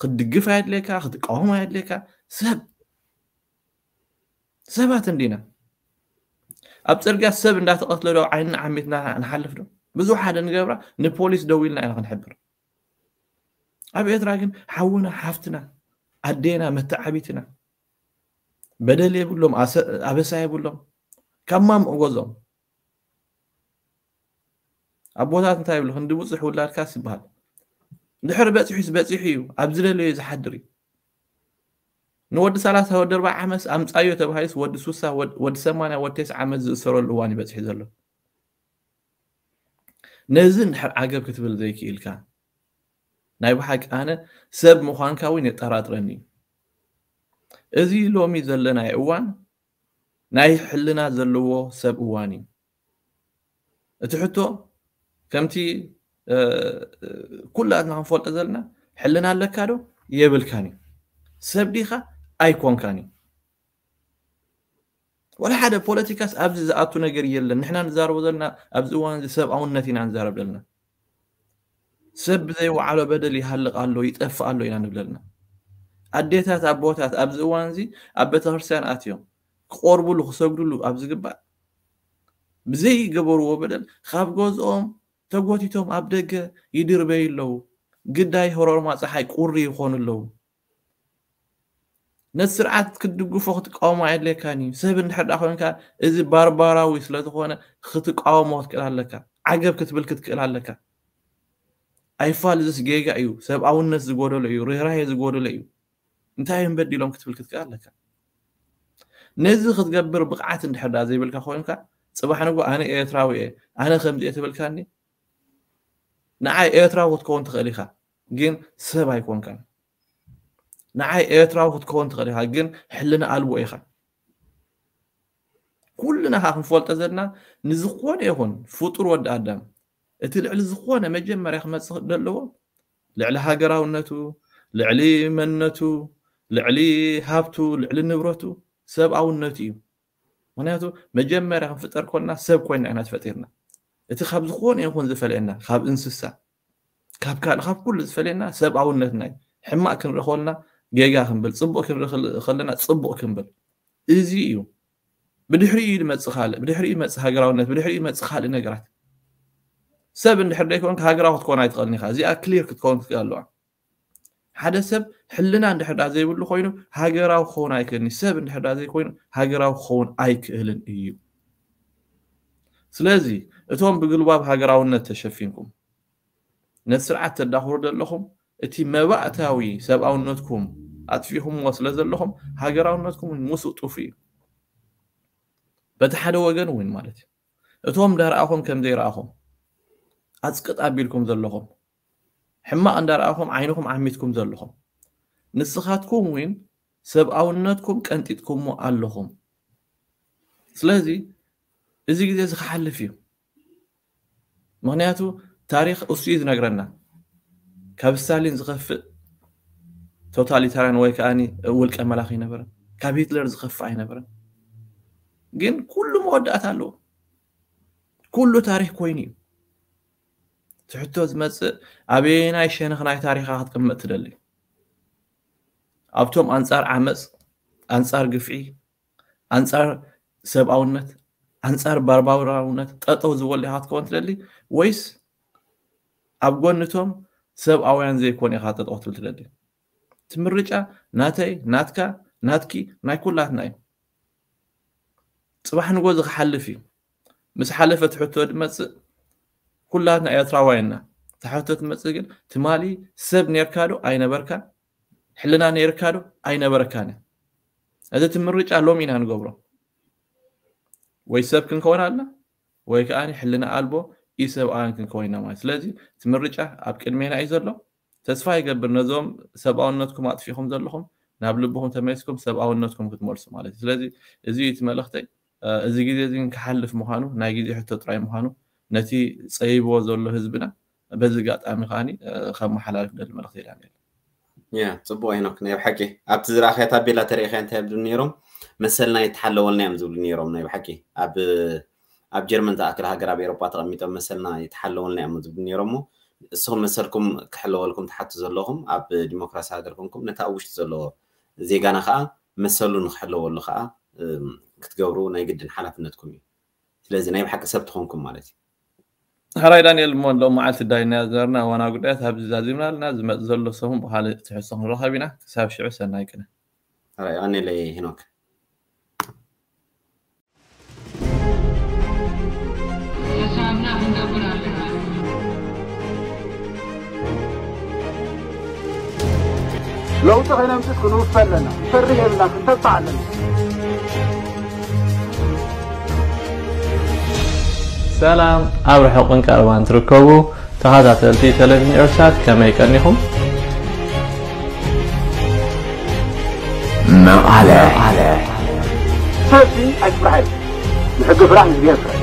ክትድግፍ ኣየድልየካ ክትቃወም ኣየድልየካ ሰብ ሰባት እንዲና ኣብ ፅርግያ ሰብ እንዳተቐትለ ዶ ዓይንና ዓሚትና ንሓልፍ ዶ ብዙሕ ሓደ ንገብራ ንፖሊስ ደው ኢልና ኢና ክንሕብር ኣብ ኤርትራ ግን ሓውና ሓፍትና ኣዴና መተዓቢትና በደል የብሎም ኣበሳ የብሎም ካብ ማም እወዞም ኣቦታት እንታይ ይብሉ ክንዲብፅሕ ውላድካስ ይበሃል ندحر بأتيحي بأتيحي أبزل لي زحدري نود ثلاثة ود أربع عمس أم تأيو تبهايس ود سوسة ود ود سمانة ود تسعة عمس سر اللواني بس حذلو نزن حر عجب كتب لذيك إلكا نايب حق أنا سب مخان كوين يتحرات رني أزي لو مي زلنا إيوان ناي حلنا زلوه سب إيواني أتحطو كمتي كلاتنا ክንፈልጦ ዘለና ሕልና ኣለካ ዶ የብልካን እዩ ሰብ ዲኻ ኣይኮንካን እዩ ولا حدا بوليتيكاس ابز زاتو نجر يلن نحنا نزارو زلنا ابز وان سب او نتينا نزارب لنا سب زي وعلى بدل يهلق الله يطف الله ينا نبلنا اديتات ابوتات ابز وان زي ابيت ክርስቲያን اتيوم قربو لو خسغدلو ابز غبا بزي يغبرو بدل خاب غوزኦም توم أبدك يدير بيلو قداي هرور ما صحي قري يخون اللو نسرعة كدقو فوقت قاوم عيد لك هاني سيبن حد أخوان كا إزي باربارا ويسلت خوانا خطي قاوم وقت كلا لك عقب كتبل كت كلا لك أي فال زيس جيجا أيو سيب أول ناس زيقوره لأيو ريه راهي زيقوره لأيو انتهي من بدي لهم كتبل كت كلا لك نزي خط قبر بقعة اند حد أزي بلك أخوان كا سبحانه قو أنا إيه تراوي إيه أنا خمد إيه تبلك ንዓይ ኤርትራዊ ክትከውን ትኽእል ኢኻ ግን ሰብ ኣይኮንካን ንዓይ ኤርትራዊ ክትከውን ትኽእል ኢኻ ግን ሕልና ኣልዎ ኢኻ ኩልና ካ ክንፈልጦ ዘለና ንዝኾነ ይኹን ፍጡር ወዲ ኣዳም እቲ ልዕሊ ዝኾነ መጀመርያ ክመፅእ ዘለዎ ልዕሊ ሃገራውነቱ ልዕሊ መንነቱ ልዕሊ ሃብቱ ልዕሊ ንብረቱ ሰብኣውነቱ እዩ ምክንያቱ መጀመርያ ክንፍጠር ኮልና ሰብ ኮይና ኢና ተፈጢርና እቲ ካብ ዝኾነ ይኹን ዝፈለየና ካብ እንስሳ ካብ ካልእ ካብ ኩሉ ዝፈለየና ሰብኣውነትና እዩ ሕማቅ ክንርኢ ከለና ጌጋ ክንብል ፅቡቅ ክንርኢ ከለና ፅቡቅ ክንብል እዚ እዩ ብድሕሪ እዩ ዝመፅእ ካልእ ብድሕሪ እዩ መፅእ ሃገራውነት ብድሕሪ እዩ መፅእ ካልእ ነገራት ሰብ እንድሕር ደይኮንካ ሃገራዊ ክትኮን ኣይትኽእልኒ ኢካ እዚኣ ክሊር ክትከውን ትክእል ኣለዋ ሓደ ሰብ ሕልና እንድሕርዳ ዘይብሉ ኮይኑ ሃገራዊ ክኸውን ኣይክእልኒ ሰብ እንድሕርዳ ዘይኮይኑ ሃገራዊ ክኸውን ኣይክእልን እዩ ስለዚ እቶም ብግልባብ ሃገራውነት ተሸፊንኩም ነቲ ስርዓት ተዳኽሩ ዘለኹም እቲ መባእታዊ ሰብኣውነትኩም ኣጥፊኹምዎ ስለ ዘለኹም ሃገራውነትኩም ምስኡ ጥፉ እዩ በቲ ሓደ ወገን እውን ማለት እዩ እቶም እንዳረኣኹም ከም ዘይረኣኹም ኣፅቅጥ ኣቢልኩም ዘለኹም ሕማቕ እንዳረኣኹም ዓይንኹም ዓሚትኩም ዘለኹም ንስኻትኩም እውን ሰብኣውነትኩም ቀንጢጥኩምዎ ኣለኹም ስለዚ እዚ ግዜ እዚ ክሓልፍ እዩ ምክንያቱ ታሪክ እሱ እዩ ዝነግረና ካብ ስታሊን ዝኸፍእ ቶታሊታርያን ወይ ከዓ ውልቀ መላኽ ይነበረን ካብ ሂትለር ዝኸፍእ ኣይነበረን ግን ኩሉ መወዳእት ኣለዎ ኩሉ ታሪክ ኮይኑ እዩ ትሕቶ ዝመፅእ ኣበየናይ ሸነኽ ናይ ታሪካ ክትቅመጥ ትደሊ ኣብቶም ኣንፃር ዓመፅ ኣንፃር ግፍዒ ኣንፃር ሰብኣውነት ኣንፃር እውነት ጠጠው ዝበሉ ኢኻ ትደሊ ወይስ ኣብ ጎንቶም እቶም ሰብኣውያን ዘይኮነ ኢኻ ጠጠው ትብል ትደሊ እቲ ምርጫ ናተይ ናትካ ናትኪ ናይ ኩላትና እዩ ፅባሕ ንጎ ዝክሓልፍ እዩ ምስ ሓለፈ ትሕቶ ድመፅእ ኩላትና ኤርትራዋይና ተሓቶ ትመፅእ ግን ትማሊ ሰብ ነርካ ዶ ኣይነበርካ ሕልና ነርካ ዶ ኣይነበረካን እዚ እቲ ምርጫ ሎም ኢና ንገብሮም ወይ ሰብ ክንከውን ኣለና ወይ ከዓ ሕልና ኣልቦ ኢ ሰብኣን ክንከውን ኢና ማለት ስለዚ እቲ ምርጫ ኣብ ቅድሜና እዩ ዘሎ ተስፋ ይገብር ነዞም ሰብኣውነትኩም ኣጥፊኹም ዘለኹም ናብ ልብኹም ተመሊስኩም ሰብኣውነትኩም ክትመልሱ ማለት እዩ ስለዚ እዚ እቲ መልእኽተይ እዚ ግዜ እዚ ክሓልፍ ምዃኑ ናይ ግዜ ሕቶ ጥራይ ምዃኑ ነቲ ፀይብዎ ዘሎ ህዝብና በዚ ጋጣሚ ከዓኒ ከመሓላልፍ ደሊ መልእኽቲ ኢላ ያ ፅቡቅ ሄኖክ ናይ ብሓቂ ኣብቲ ዝረእኸያ ታቤላ ተሪእኸያ እንታይ ኣብድም ነይሮም مثلا يتحلوا لنا يمزو لنيرو نايب حكي اب اب جيرمان تاكل هاجر اب اوروبا ترميت مثلا يتحلوا لنا يمزو لنيرو مو سو مثلكم كحلوا لكم تحت زلوهم اب ديموكراسي هاجركمكم نتاوش زلو زيغانا خا مثلوا نحلوا له خا كتغبروا نا يجد حلفنتكم لذلك نايب حكي سبتكمكم مالتي هراي دانيال مون لو معلت داينا زرنا وانا قلت لها تهب زازمنا لنا زلو سهم بحالي تحسهم رهبنا ساب شعو سنايكنا هراي اني لي هناك لو تغينا مسكن وفلنا فريه لنا تطع لنا سلام أبر حقن كاروان تركبوا تهذا تلتي تلفزيون إرشاد كما يكنهم ما على على سافي أجبعي نحق فرعنا بيفرع